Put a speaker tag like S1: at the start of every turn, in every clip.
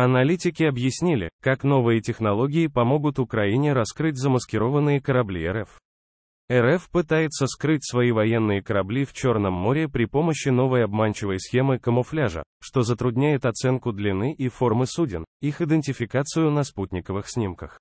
S1: Аналитики объяснили, как новые технологии помогут Украине раскрыть замаскированные корабли РФ. РФ пытается скрыть свои военные корабли в Черном море при помощи новой обманчивой схемы камуфляжа, что затрудняет оценку длины и формы суден, их идентификацию на спутниковых снимках.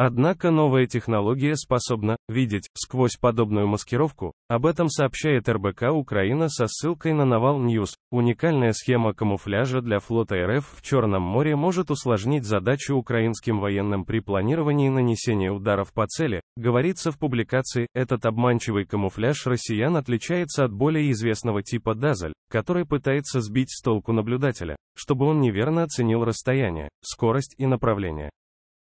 S1: Однако новая технология способна видеть сквозь подобную маскировку, об этом сообщает РБК Украина со ссылкой на Naval News. Уникальная схема камуфляжа для флота РФ в Черном море может усложнить задачу украинским военным при планировании нанесения ударов по цели, говорится в публикации. Этот обманчивый камуфляж россиян отличается от более известного типа Дазель, который пытается сбить с толку наблюдателя, чтобы он неверно оценил расстояние, скорость и направление.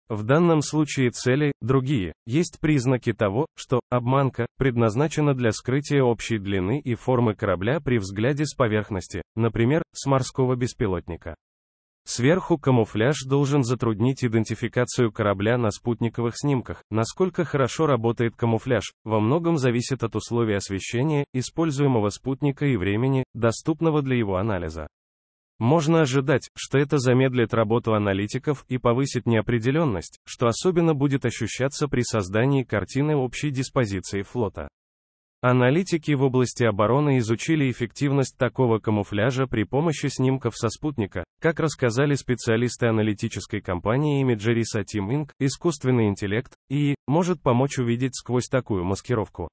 S1: В данном случае цели, другие, есть признаки того, что обманка предназначена для скрытия общей длины и формы корабля при взгляде с поверхности, например, с морского беспилотника. Сверху камуфляж должен затруднить идентификацию корабля на спутниковых снимках. Насколько хорошо работает камуфляж, во многом зависит от условий освещения, используемого спутника и времени, доступного для его анализа. Можно ожидать, что это замедлит работу аналитиков и повысит неопределенность, что особенно будет ощущаться при создании картины общей диспозиции флота. Аналитики в области обороны изучили эффективность такого камуфляжа при помощи снимков со спутника. Как рассказали специалисты аналитической компании Imagerisa Team Inc., искусственный интеллект, и может помочь увидеть сквозь такую маскировку.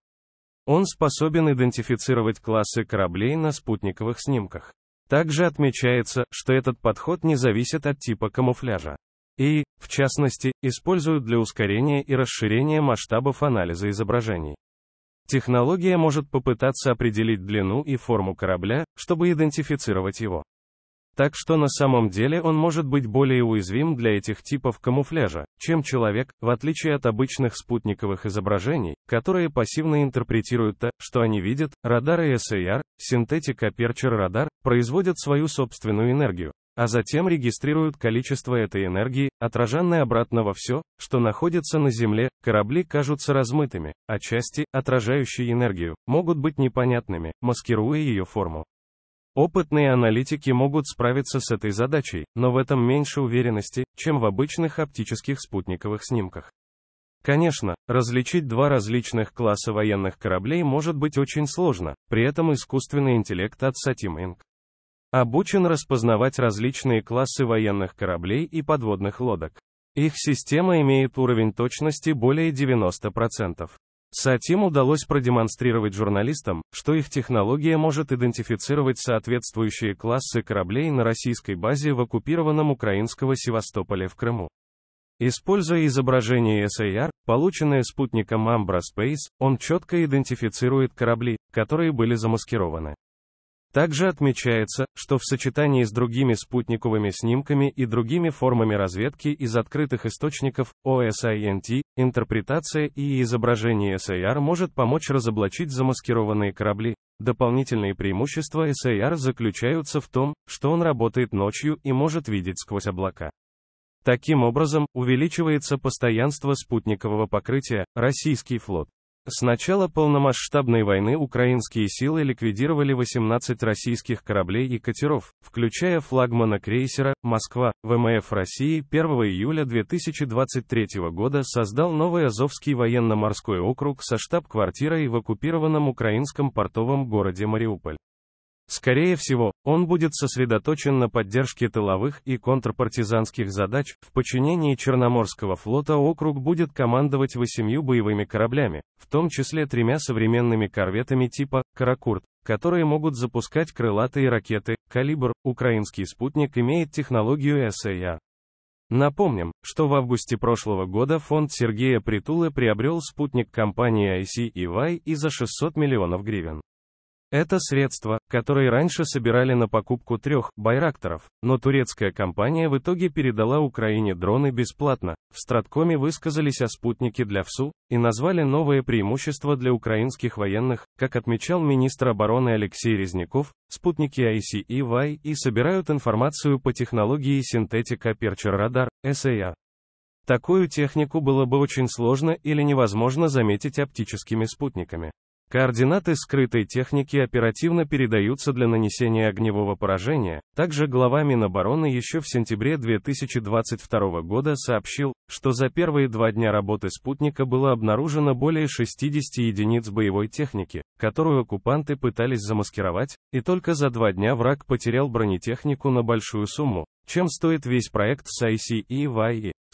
S1: Он способен идентифицировать классы кораблей на спутниковых снимках. Также отмечается, что этот подход не зависит от типа камуфляжа. И, в частности, используют для ускорения и расширения масштабов анализа изображений. Технология может попытаться определить длину и форму корабля, чтобы идентифицировать его. Так что на самом деле он может быть более уязвим для этих типов камуфляжа, чем человек, в отличие от обычных спутниковых изображений, которые пассивно интерпретируют то, что они видят, радары SAR, синтетик Aperture радар, производят свою собственную энергию, а затем регистрируют количество этой энергии, отраженной обратно во все, что находится на Земле, корабли кажутся размытыми, а части, отражающие энергию, могут быть непонятными, маскируя ее форму. Опытные аналитики могут справиться с этой задачей, но в этом меньше уверенности, чем в обычных оптических спутниковых снимках. Конечно, различить два различных класса военных кораблей может быть очень сложно, при этом искусственный интеллект от Satim Inc. обучен распознавать различные классы военных кораблей и подводных лодок. Их система имеет уровень точности более 90%. Сатим удалось продемонстрировать журналистам, что их технология может идентифицировать соответствующие классы кораблей на российской базе в оккупированном украинского Севастополе в Крыму. Используя изображение SAR, полученное спутником Ambra Space, он четко идентифицирует корабли, которые были замаскированы. Также отмечается, что в сочетании с другими спутниковыми снимками и другими формами разведки из открытых источников OSINT, интерпретация и изображение SAR может помочь разоблачить замаскированные корабли. Дополнительные преимущества SAR заключаются в том, что он работает ночью и может видеть сквозь облака. Таким образом, увеличивается постоянство спутникового покрытия. Российский флот с начала полномасштабной войны украинские силы ликвидировали 18 российских кораблей и катеров, включая флагмана крейсера «Москва». ВМФ России 1 июля 2023 года создал новый Азовский военно-морской округ со штаб-квартирой в оккупированном украинском портовом городе Мариуполь. Скорее всего, он будет сосредоточен на поддержке тыловых и контрпартизанских задач. В подчинении Черноморского флота округ будет командовать восемью боевыми кораблями, в том числе тремя современными корветами типа «Каракурт», которые могут запускать крылатые ракеты. «Калибр», украинский спутник, имеет технологию САЯ. Напомним, что в августе прошлого года фонд Сергея Притулы приобрел спутник компании ICEY и за 600 миллионов гривен. Это средства, которые раньше собирали на покупку трех «байракторов», но турецкая компания в итоге передала Украине дроны бесплатно. В Страткоме высказались о спутнике для ВСУ и назвали новое преимущество для украинских военных, как отмечал министр обороны Алексей Резняков, спутники ICEY и e собирают информацию по технологии синтетика Aperture радар SAR. Такую технику было бы очень сложно или невозможно заметить оптическими спутниками. Координаты скрытой техники оперативно передаются для нанесения огневого поражения. Также глава Минобороны еще в сентябре 2022 года сообщил, что за первые два дня работы спутника было обнаружено более 60 единиц боевой техники, которую оккупанты пытались замаскировать, и только за два дня враг потерял бронетехнику на большую сумму, чем стоит весь проект с ICEYE.